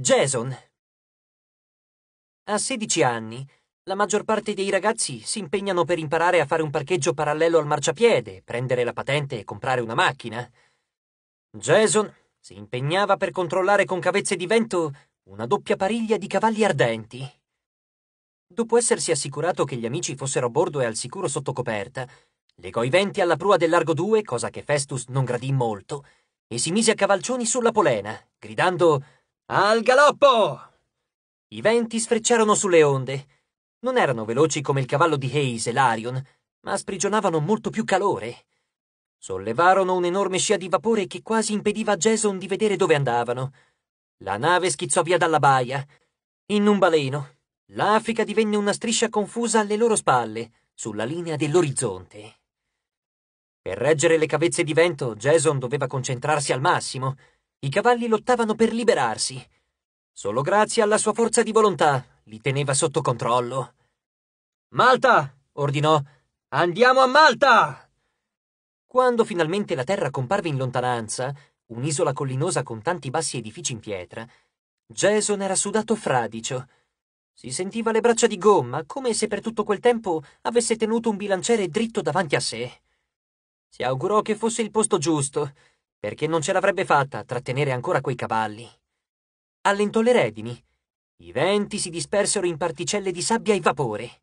Jason. A 16 anni, la maggior parte dei ragazzi si impegnano per imparare a fare un parcheggio parallelo al marciapiede, prendere la patente e comprare una macchina. Jason si impegnava per controllare con cavezze di vento una doppia pariglia di cavalli ardenti. Dopo essersi assicurato che gli amici fossero a bordo e al sicuro sotto coperta, legò i venti alla prua del largo 2, cosa che Festus non gradì molto, e si mise a cavalcioni sulla polena, gridando al galoppo! I venti sfrecciarono sulle onde. Non erano veloci come il cavallo di Hayes e l'Arion, ma sprigionavano molto più calore. Sollevarono un'enorme scia di vapore che quasi impediva a Jason di vedere dove andavano. La nave schizzò via dalla baia. In un baleno, l'Africa divenne una striscia confusa alle loro spalle, sulla linea dell'orizzonte. Per reggere le cavezze di vento, Jason doveva concentrarsi al massimo. I cavalli lottavano per liberarsi. Solo grazie alla sua forza di volontà li teneva sotto controllo. Malta! ordinò. Andiamo a Malta! Quando finalmente la terra comparve in lontananza, un'isola collinosa con tanti bassi edifici in pietra, Jason era sudato fradicio. Si sentiva le braccia di gomma, come se per tutto quel tempo avesse tenuto un bilanciere dritto davanti a sé. Si augurò che fosse il posto giusto, perché non ce l'avrebbe fatta a trattenere ancora quei cavalli. Allentò le redini. I venti si dispersero in particelle di sabbia e vapore.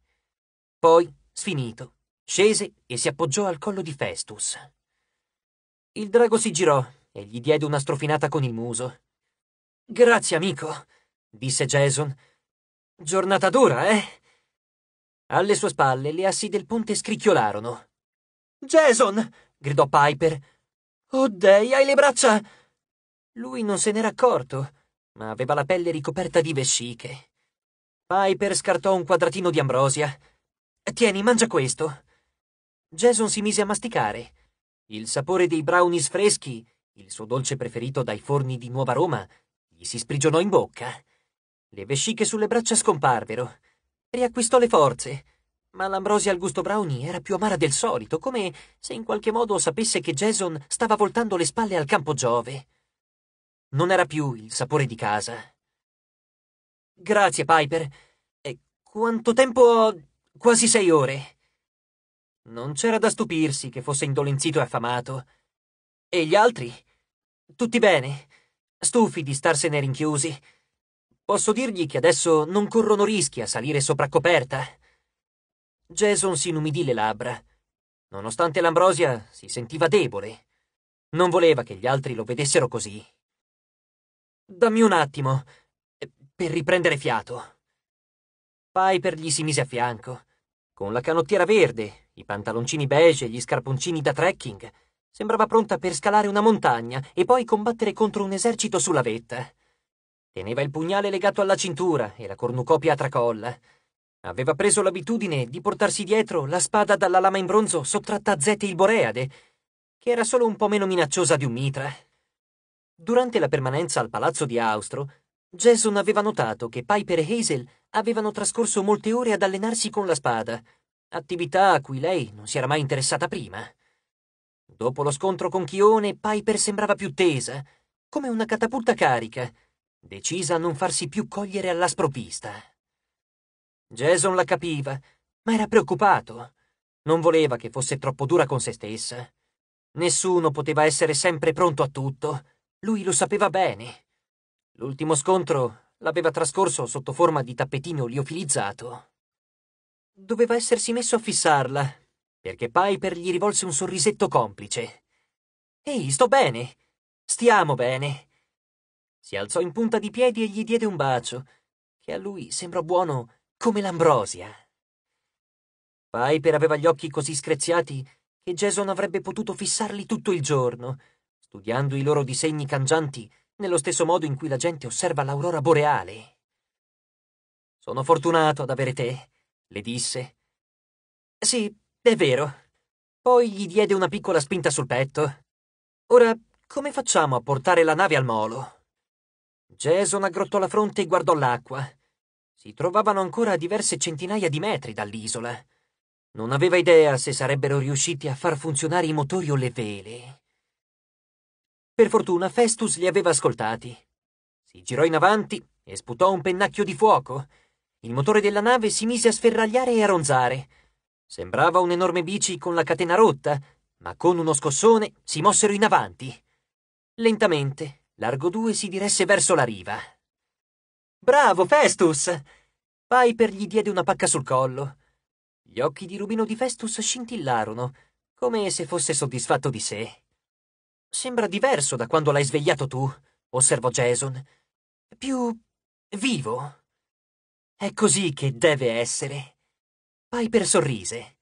Poi, sfinito, scese e si appoggiò al collo di Festus. Il drago si girò e gli diede una strofinata con il muso. Grazie, amico, disse Jason. Giornata dura, eh? Alle sue spalle le assi del ponte scricchiolarono. Jason! gridò Piper Oh dei, hai le braccia! Lui non se n'era accorto, ma aveva la pelle ricoperta di vesciche. Piper scartò un quadratino di ambrosia. Tieni, mangia questo. Jason si mise a masticare. Il sapore dei brownies freschi, il suo dolce preferito dai forni di Nuova Roma, gli si sprigionò in bocca. Le vesciche sulle braccia scomparvero. Riacquistò le forze ma l'ambrosia al gusto brownie era più amara del solito, come se in qualche modo sapesse che Jason stava voltando le spalle al campo Giove. Non era più il sapore di casa. Grazie, Piper. E quanto tempo ho? Quasi sei ore. Non c'era da stupirsi che fosse indolenzito e affamato. E gli altri? Tutti bene? Stufi di starsene rinchiusi? Posso dirgli che adesso non corrono rischi a salire sopra coperta? Jason si inumidì le labbra. Nonostante l'ambrosia, si sentiva debole. Non voleva che gli altri lo vedessero così. Dammi un attimo, eh, per riprendere fiato. Piper gli si mise a fianco, con la canottiera verde, i pantaloncini beige e gli scarponcini da trekking. Sembrava pronta per scalare una montagna e poi combattere contro un esercito sulla vetta. Teneva il pugnale legato alla cintura e la cornucopia a tracolla. Aveva preso l'abitudine di portarsi dietro la spada dalla lama in bronzo sottratta a Zete il Boreade, che era solo un po' meno minacciosa di un mitra. Durante la permanenza al palazzo di Austro, Jason aveva notato che Piper e Hazel avevano trascorso molte ore ad allenarsi con la spada, attività a cui lei non si era mai interessata prima. Dopo lo scontro con Chione, Piper sembrava più tesa, come una catapulta carica, decisa a non farsi più cogliere alla sprovvista. Jason la capiva, ma era preoccupato. Non voleva che fosse troppo dura con se stessa. Nessuno poteva essere sempre pronto a tutto. Lui lo sapeva bene. L'ultimo scontro l'aveva trascorso sotto forma di tappetino liofilizzato. Doveva essersi messo a fissarla, perché Piper gli rivolse un sorrisetto complice. Ehi, sto bene. Stiamo bene. Si alzò in punta di piedi e gli diede un bacio, che a lui sembrò buono come l'ambrosia. Piper aveva gli occhi così screziati che Jason avrebbe potuto fissarli tutto il giorno, studiando i loro disegni cangianti nello stesso modo in cui la gente osserva l'aurora boreale. Sono fortunato ad avere te, le disse. Sì, è vero. Poi gli diede una piccola spinta sul petto. Ora, come facciamo a portare la nave al molo? Jason aggrottò la fronte e guardò l'acqua si trovavano ancora a diverse centinaia di metri dall'isola. Non aveva idea se sarebbero riusciti a far funzionare i motori o le vele. Per fortuna Festus li aveva ascoltati. Si girò in avanti e sputò un pennacchio di fuoco. Il motore della nave si mise a sferragliare e a ronzare. Sembrava un'enorme bici con la catena rotta, ma con uno scossone si mossero in avanti. Lentamente, Largo 2 si diresse verso la riva, Bravo, Festus! Piper gli diede una pacca sul collo. Gli occhi di Rubino di Festus scintillarono, come se fosse soddisfatto di sé. Sembra diverso da quando l'hai svegliato tu, osservò Jason. Più vivo. È così che deve essere. Piper sorrise.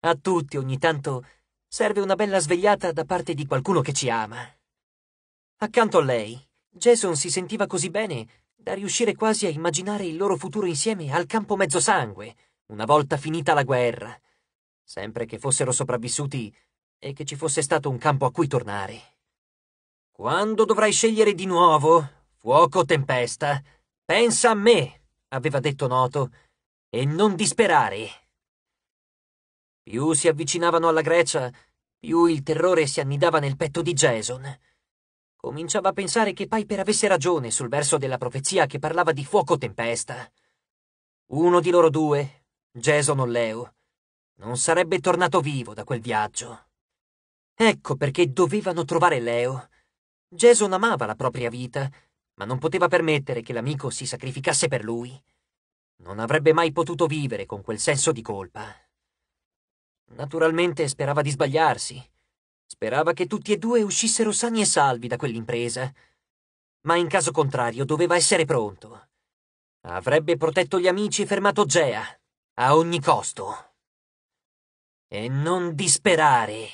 A tutti ogni tanto serve una bella svegliata da parte di qualcuno che ci ama. Accanto a lei, Jason si sentiva così bene da riuscire quasi a immaginare il loro futuro insieme al campo mezzosangue, una volta finita la guerra, sempre che fossero sopravvissuti e che ci fosse stato un campo a cui tornare. Quando dovrai scegliere di nuovo, fuoco o tempesta, pensa a me, aveva detto Noto, e non disperare. Più si avvicinavano alla Grecia, più il terrore si annidava nel petto di Jason. Cominciava a pensare che Piper avesse ragione sul verso della profezia che parlava di fuoco tempesta. Uno di loro due, Jason o Leo, non sarebbe tornato vivo da quel viaggio. Ecco perché dovevano trovare Leo. Jason amava la propria vita, ma non poteva permettere che l'amico si sacrificasse per lui. Non avrebbe mai potuto vivere con quel senso di colpa. Naturalmente sperava di sbagliarsi Sperava che tutti e due uscissero sani e salvi da quell'impresa, ma in caso contrario doveva essere pronto. Avrebbe protetto gli amici e fermato Gea, a ogni costo. E non disperare.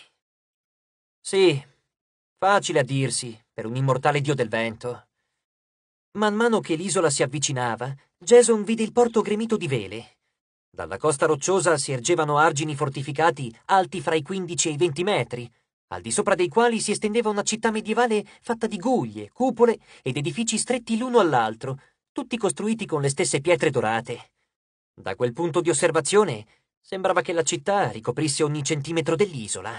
Sì, facile a dirsi, per un immortale dio del vento. Man mano che l'isola si avvicinava, Jason vide il porto gremito di vele. Dalla costa rocciosa si ergevano argini fortificati alti fra i 15 e i 20 metri, al di sopra dei quali si estendeva una città medievale fatta di guglie, cupole ed edifici stretti l'uno all'altro, tutti costruiti con le stesse pietre dorate. Da quel punto di osservazione sembrava che la città ricoprisse ogni centimetro dell'isola.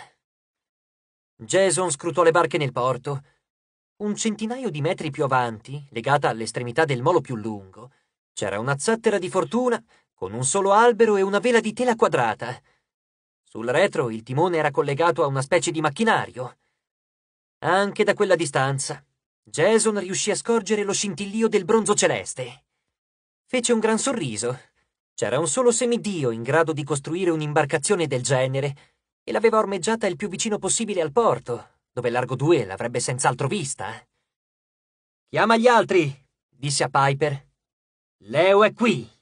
Jason scrutò le barche nel porto. Un centinaio di metri più avanti, legata all'estremità del molo più lungo, c'era una zattera di fortuna con un solo albero e una vela di tela quadrata. Sul retro il timone era collegato a una specie di macchinario. Anche da quella distanza, Jason riuscì a scorgere lo scintillio del bronzo celeste. Fece un gran sorriso. C'era un solo semidio in grado di costruire un'imbarcazione del genere e l'aveva ormeggiata il più vicino possibile al porto, dove Largo 2 l'avrebbe senz'altro vista. Chiama gli altri, disse a Piper. Leo è qui.